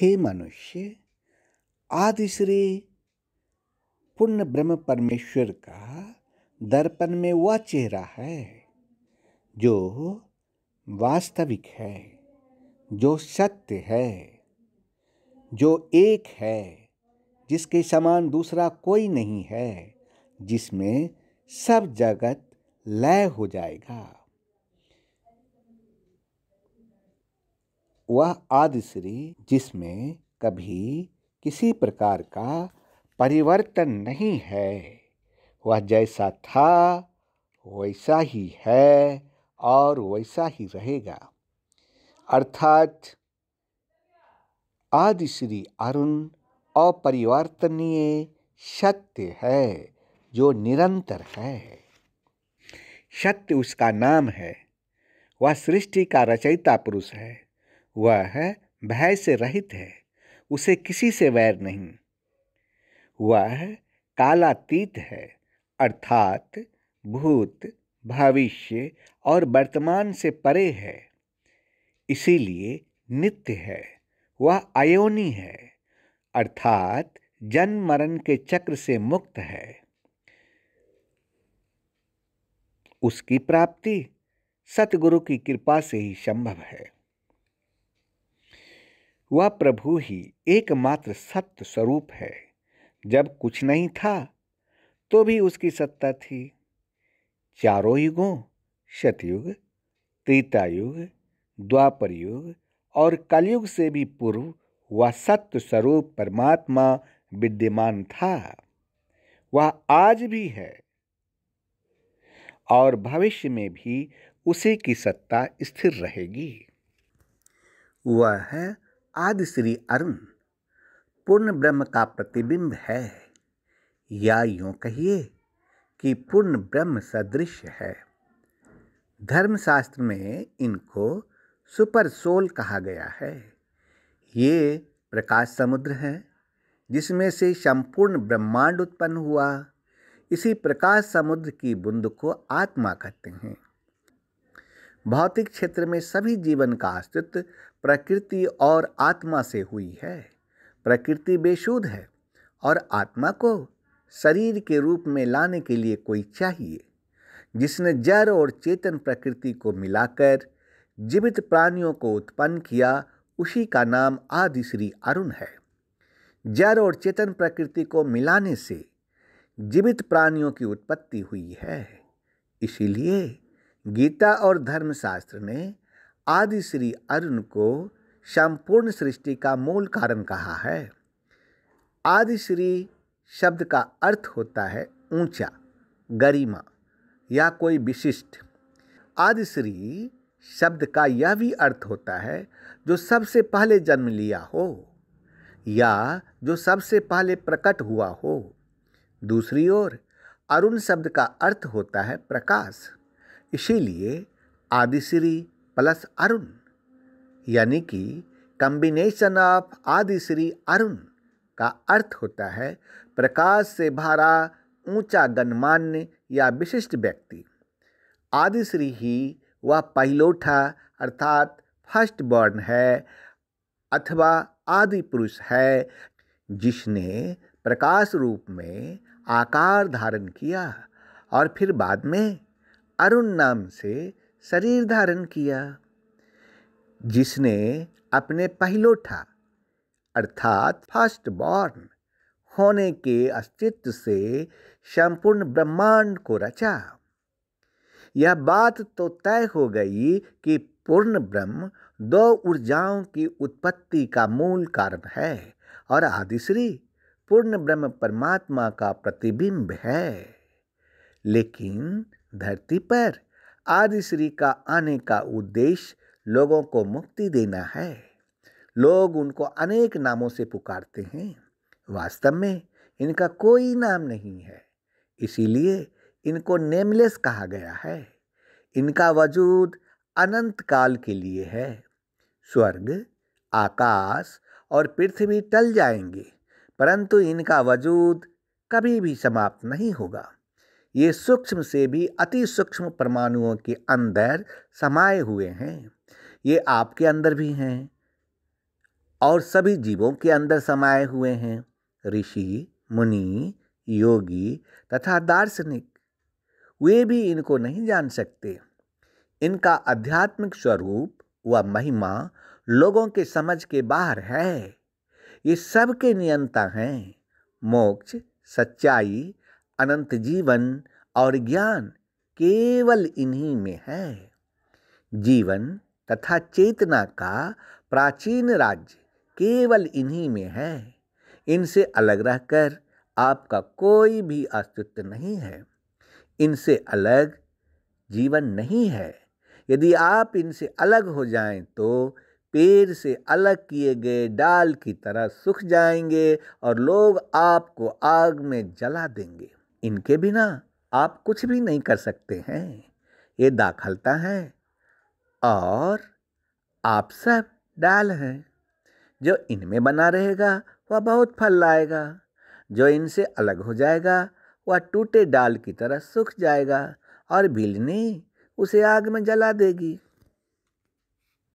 हे मनुष्य आदि श्री पूर्ण ब्रह्म परमेश्वर का दर्पण में वह चेहरा है जो वास्तविक है जो सत्य है जो एक है जिसके समान दूसरा कोई नहीं है जिसमें सब जगत लय हो जाएगा वह आदिश्री जिसमें कभी किसी प्रकार का परिवर्तन नहीं है वह जैसा था वैसा ही है और वैसा ही रहेगा अर्थात आदि श्री अरुण अपरिवर्तनीय सत्य है जो निरंतर है सत्य उसका नाम है वह सृष्टि का रचयिता पुरुष है वह भय से रहित है उसे किसी से वैर नहीं वह कालातीत है अर्थात भूत भविष्य और वर्तमान से परे है इसीलिए नित्य है वह अयोनी है अर्थात जन्म मरण के चक्र से मुक्त है उसकी प्राप्ति सतगुरु की कृपा से ही संभव है वह प्रभु ही एकमात्र सत्य स्वरूप है जब कुछ नहीं था तो भी उसकी सत्ता थी चारों युगों शतयुग त्रेतायुग द्वापर युग और कलयुग से भी पूर्व वह सत्य स्वरूप परमात्मा विद्यमान था वह आज भी है और भविष्य में भी उसी की सत्ता स्थिर रहेगी वह है आदि श्री अरुण पूर्ण ब्रह्म का प्रतिबिंब है या यूँ कहिए कि पूर्ण ब्रह्म सदृश है धर्मशास्त्र में इनको सुपर सोल कहा गया है ये प्रकाश समुद्र है जिसमें से संपूर्ण ब्रह्मांड उत्पन्न हुआ इसी प्रकाश समुद्र की बुंद को आत्मा कहते हैं भौतिक क्षेत्र में सभी जीवन का अस्तित्व प्रकृति और आत्मा से हुई है प्रकृति बेशुद्ध है और आत्मा को शरीर के रूप में लाने के लिए कोई चाहिए जिसने जड़ और चेतन प्रकृति को मिलाकर जीवित प्राणियों को उत्पन्न किया उसी का नाम आदि श्री अरुण है जड़ और चेतन प्रकृति को मिलाने से जीवित प्राणियों की उत्पत्ति हुई है इसीलिए गीता और धर्मशास्त्र ने आदि श्री अरुण को संपूर्ण सृष्टि का मूल कारण कहा है आदि श्री शब्द का अर्थ होता है ऊंचा गरिमा या कोई विशिष्ट आदि श्री शब्द का यह भी अर्थ होता है जो सबसे पहले जन्म लिया हो या जो सबसे पहले प्रकट हुआ हो दूसरी ओर अरुण शब्द का अर्थ होता है प्रकाश इसीलिए आदिश्री प्लस अरुण यानी कि कम्बिनेशन ऑफ आदिश्री अरुण का अर्थ होता है प्रकाश से भरा ऊंचा गणमान्य या विशिष्ट व्यक्ति आदिश्री ही वह पहलोठा अर्थात फर्स्ट बॉर्न है अथवा आदि पुरुष है जिसने प्रकाश रूप में आकार धारण किया और फिर बाद में अरुण नाम से शरीर धारण किया जिसने अपने पहलोठा अर्थात फर्स्ट बॉर्न होने के अस्तित्व से संपूर्ण ब्रह्मांड को रचा यह बात तो तय हो गई कि पूर्ण ब्रह्म दो ऊर्जाओं की उत्पत्ति का मूल कारण है और आदिश्री पूर्ण ब्रह्म परमात्मा का प्रतिबिंब है लेकिन धरती पर आदि श्री का आने का उद्देश्य लोगों को मुक्ति देना है लोग उनको अनेक नामों से पुकारते हैं वास्तव में इनका कोई नाम नहीं है इसीलिए इनको नेमलेस कहा गया है इनका वजूद अनंत काल के लिए है स्वर्ग आकाश और पृथ्वी टल जाएंगे परंतु इनका वजूद कभी भी समाप्त नहीं होगा ये सूक्ष्म से भी अति सूक्ष्म परमाणुओं के अंदर समाये हुए हैं ये आपके अंदर भी हैं और सभी जीवों के अंदर समाये हुए हैं ऋषि मुनि योगी तथा दार्शनिक वे भी इनको नहीं जान सकते इनका आध्यात्मिक स्वरूप व महिमा लोगों के समझ के बाहर है ये सबके नियंता हैं मोक्ष सच्चाई अनंत जीवन और ज्ञान केवल इन्हीं में है जीवन तथा चेतना का प्राचीन राज्य केवल इन्हीं में है इनसे अलग रहकर आपका कोई भी अस्तित्व नहीं है इनसे अलग जीवन नहीं है यदि आप इनसे अलग हो जाएं तो पेड़ से अलग किए गए डाल की तरह सूख जाएंगे और लोग आपको आग में जला देंगे इनके बिना आप कुछ भी नहीं कर सकते हैं ये दाखलता है और आप सब डाल हैं जो इनमें बना रहेगा वह बहुत फल लाएगा जो इनसे अलग हो जाएगा वह टूटे डाल की तरह सूख जाएगा और बिलनी उसे आग में जला देगी